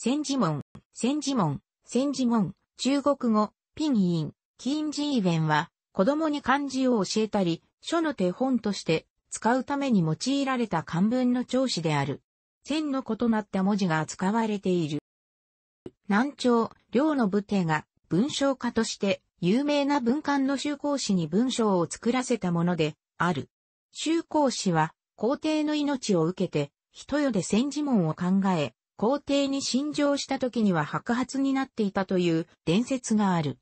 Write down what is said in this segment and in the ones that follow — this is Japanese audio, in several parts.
千字門、千字門、千字門、中国語、ピンイン、キンジーベンは、子供に漢字を教えたり、書の手本として使うために用いられた漢文の調子である。線の異なった文字が使われている。南朝、両の武帝が文章家として有名な文官の修行士に文章を作らせたものである。修行士は皇帝の命を受けて、人世で千字文を考え、皇帝に新条した時には白髪になっていたという伝説がある。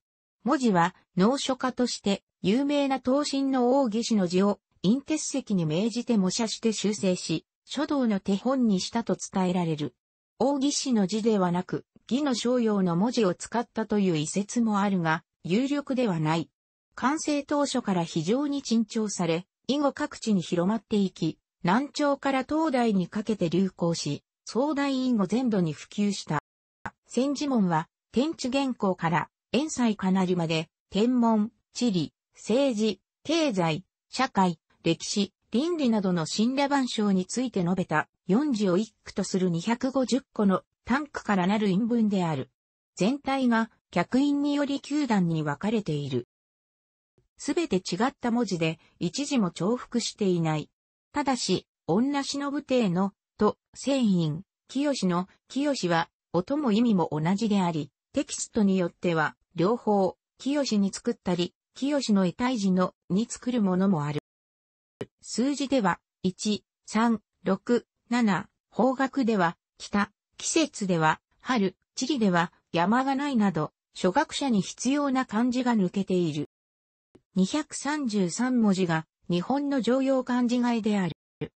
文字は、農書家として、有名な刀身の王義士の字を、陰鉄石に命じて模写して修正し、書道の手本にしたと伝えられる。王義士の字ではなく、義の商用の文字を使ったという遺説もあるが、有力ではない。完成当初から非常に珍重され、以後各地に広まっていき、南朝から東大にかけて流行し、総大院後全土に普及した。千字門は、天地元稿から遠斎かなりまで、天文、地理、政治、経済、社会、歴史、倫理などの神羅万象について述べた四字を一句とする250個のタンクからなる陰文である。全体が客員により九段に分かれている。すべて違った文字で一字も重複していない。ただし、女忍亭のと、船員、清の、清は、音も意味も同じであり、テキストによっては、両方、清に作ったり、清の遺体時の、に作るものもある。数字では、1、3、6、7、方角では、北、季節では、春、地理では、山がないなど、初学者に必要な漢字が抜けている。233文字が、日本の常用漢字外である。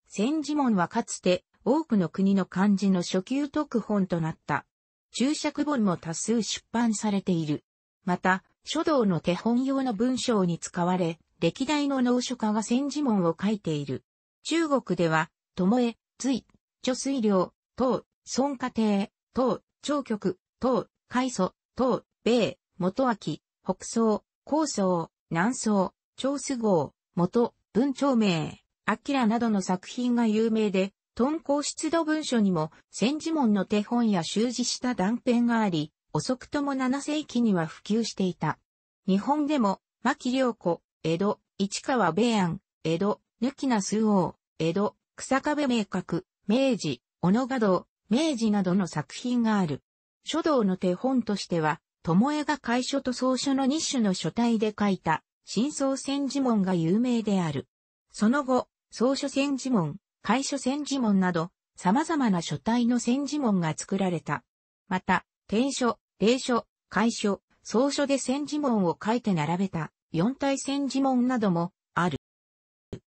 千字文はかつて、多くの国の漢字の初級特本となった。注釈本も多数出版されている。また、書道の手本用の文章に使われ、歴代の農書家が戦字文を書いている。中国では、巴、隋、貯水量、唐、孫家庭、唐、長局、唐、海祖、唐、米、元秋、北宋、高宋、南宋、長須号、元、文長名、明などの作品が有名で、敦煌出土文書にも、戦時門の手本や習字した断片があり、遅くとも7世紀には普及していた。日本でも、牧良子、江戸、市川米安、江戸、抜名数王、江戸、草壁明確、明治、小野画堂、明治などの作品がある。書道の手本としては、友枝が楷書と草書の2種の書体で書いた、真相千字文が有名である。その後、草書千字文、楷書千字文など、様々な書体の千字文が作られた。また、天書、霊書、楷書、草書で千字文を書いて並べた四体千字文などもある。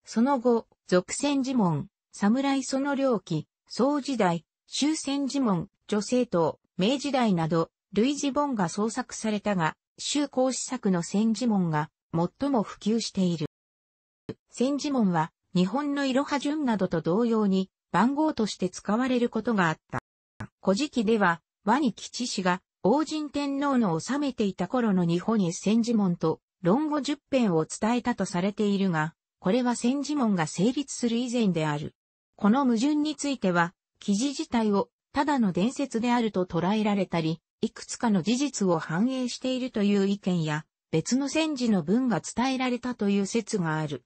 その後、俗千字文、侍その領記、宋時代、終戦時文、女性党、明時代など、類似本が創作されたが、修公試作の戦時文が最も普及している。戦時門は日本の色派順などと同様に番号として使われることがあった。古事記では、和に吉氏が王神天皇の治めていた頃の日本へ戦時門と論語十編を伝えたとされているが、これは戦時門が成立する以前である。この矛盾については、記事自体をただの伝説であると捉えられたり、いくつかの事実を反映しているという意見や、別の戦時の文が伝えられたという説がある。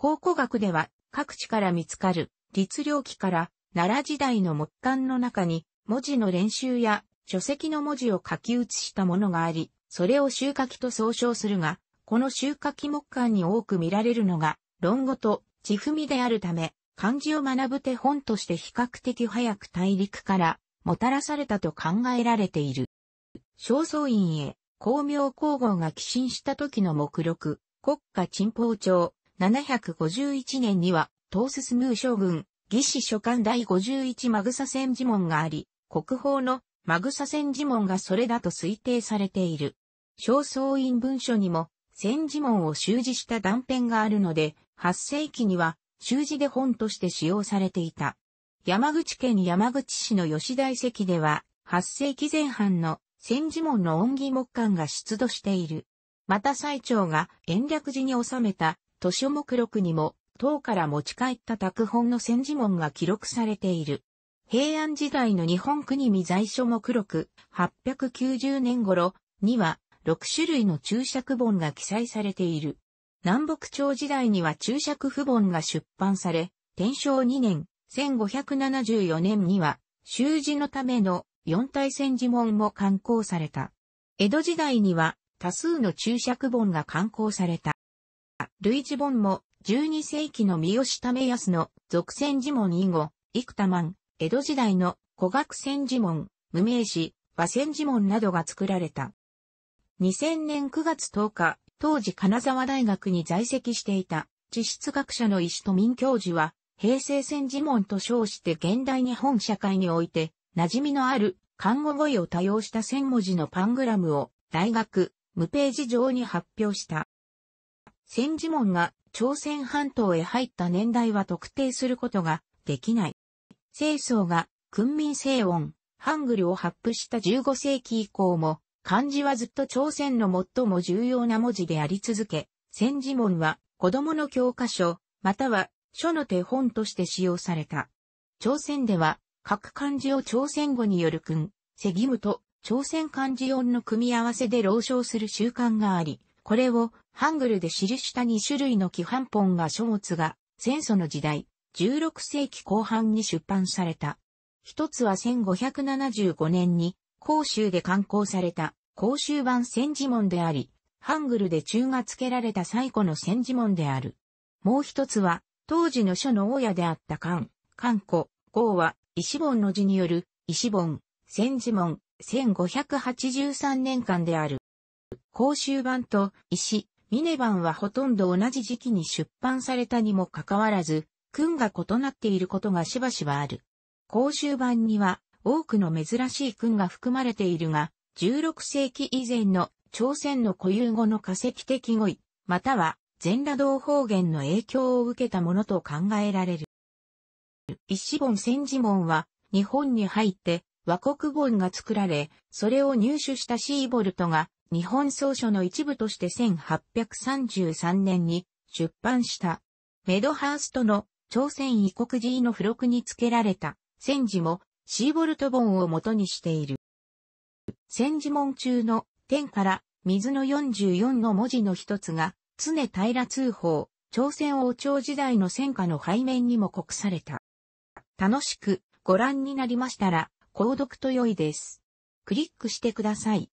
考古学では各地から見つかる律令記から奈良時代の木簡の中に文字の練習や書籍の文字を書き写したものがあり、それを集書記と総称するが、この集書記木簡に多く見られるのが論語と地踏みであるため、漢字を学ぶ手本として比較的早く大陸からもたらされたと考えられている。正倉院へ、光明皇后が寄進した時の目録、国家沈宝帳、751年には、東ス・ムー将軍、義士書簡第51マグサ戦呪門があり、国宝のマグサ戦呪門がそれだと推定されている。正倉院文書にも、戦呪門を修辞した断片があるので、8世紀には、修辞で本として使用されていた。山口県山口市の吉田遺跡では、8世紀前半の戦時門の恩義木管が出土している。また最長が延暦寺に収めた図書目録にも、唐から持ち帰った拓本の戦時文が記録されている。平安時代の日本国見在所目録890年頃には6種類の注釈本が記載されている。南北朝時代には注釈不本が出版され、天正2年1574年には修字のための四体戦時門も刊行された。江戸時代には多数の注釈本が刊行された。類似本も12世紀の三好為康の俗戦寺文以後、幾多万、江戸時代の古学戦寺文、無名詞、和戦寺文などが作られた。2000年9月10日、当時金沢大学に在籍していた地質学者の石富民教授は、平成戦時文と称して現代日本社会において、馴染みのある看護語彙を多用した1000文字のパングラムを大学、無ページ上に発表した。戦時門が朝鮮半島へ入った年代は特定することができない。清宗が君民西音、ハングルを発布した15世紀以降も、漢字はずっと朝鮮の最も重要な文字であり続け、戦時門は子供の教科書、または書の手本として使用された。朝鮮では、各漢字を朝鮮語による君、セギムと朝鮮漢字音の組み合わせで朗唱する習慣があり、これをハングルで記した2種類の規範本が書物が、戦祖の時代、16世紀後半に出版された。一つは1575年に、甲州で刊行された、甲州版戦時門であり、ハングルで中が付けられた最古の戦時門である。もう一つは、当時の書の大家であった漢、漢古、号は、石本の字による、石本、戦時門、1583年間である。公衆版と石、峰版はほとんど同じ時期に出版されたにもかかわらず、訓が異なっていることがしばしばある。公衆版には多くの珍しい訓が含まれているが、16世紀以前の朝鮮の固有語の化石的語彙、または全羅道方言の影響を受けたものと考えられる。石本千字門は日本に入って和国本が作られ、それを入手したシーボルトが日本総書の一部として1833年に出版した。メドハーストの朝鮮異国寺の付録に付けられた戦時もシーボルト本を元にしている。戦時門中の天から水の44の文字の一つが常平通報、朝鮮王朝時代の戦火の背面にも刻された。楽しくご覧になりましたら、購読と良いです。クリックしてください。